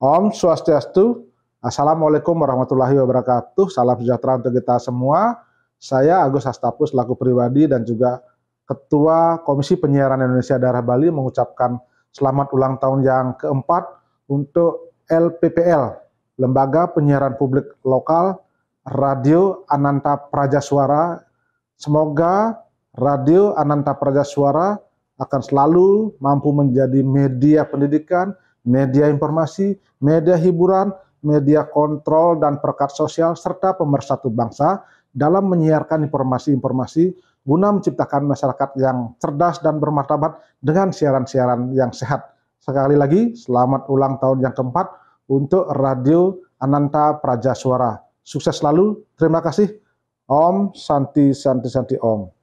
Om Swastiastu. Assalamualaikum warahmatullahi wabarakatuh. Salam sejahtera untuk kita semua. Saya Agus Hastapus selaku pribadi dan juga Ketua Komisi Penyiaran Indonesia Daerah Bali mengucapkan selamat ulang tahun yang keempat untuk LPPL, Lembaga Penyiaran Publik Lokal Radio Ananta Praja Suara. Semoga Radio Ananta Praja Suara akan selalu mampu menjadi media pendidikan, media informasi, media hiburan, media kontrol dan perkat sosial serta pemersatu bangsa dalam menyiarkan informasi-informasi guna menciptakan masyarakat yang cerdas dan bermartabat dengan siaran-siaran yang sehat. Sekali lagi, selamat ulang tahun yang keempat untuk Radio Ananta Praja Suara. Sukses selalu, terima kasih. Om Santi Santi Santi Om.